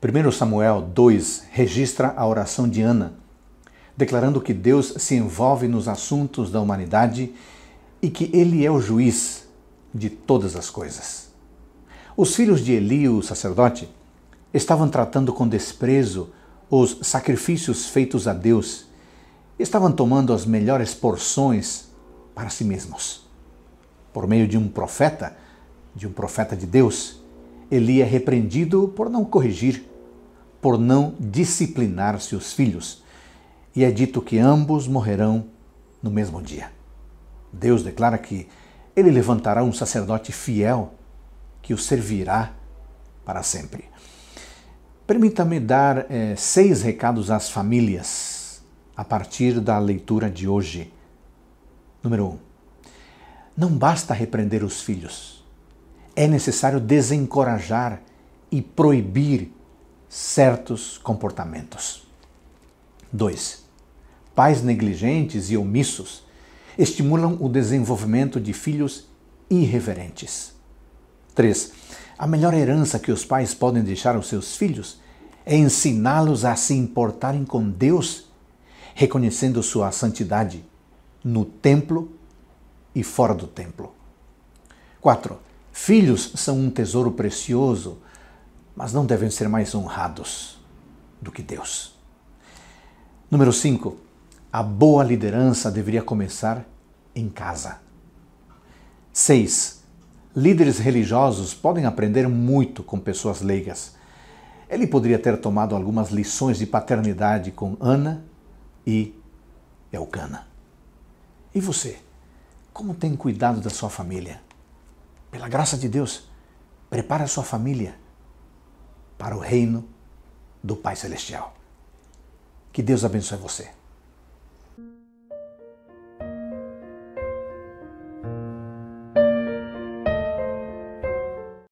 1 Samuel 2 registra a oração de Ana, declarando que Deus se envolve nos assuntos da humanidade e que ele é o juiz de todas as coisas. Os filhos de Eli, o sacerdote, estavam tratando com desprezo os sacrifícios feitos a Deus, estavam tomando as melhores porções para si mesmos. Por meio de um profeta, de um profeta de Deus, Eli é repreendido por não corrigir, por não disciplinar seus filhos, e é dito que ambos morrerão no mesmo dia. Deus declara que ele levantará um sacerdote fiel que o servirá para sempre. Permita-me dar é, seis recados às famílias a partir da leitura de hoje. Número um, não basta repreender os filhos, é necessário desencorajar e proibir certos comportamentos. 2. Pais negligentes e omissos estimulam o desenvolvimento de filhos irreverentes. 3. A melhor herança que os pais podem deixar aos seus filhos é ensiná-los a se importarem com Deus, reconhecendo sua santidade no templo e fora do templo. 4. Filhos são um tesouro precioso, mas não devem ser mais honrados do que Deus. Número 5. A boa liderança deveria começar em casa. 6. Líderes religiosos podem aprender muito com pessoas leigas. Ele poderia ter tomado algumas lições de paternidade com Ana e Elcana. E você? Como tem cuidado da sua família? pela graça de Deus, prepare a sua família para o reino do Pai Celestial. Que Deus abençoe você.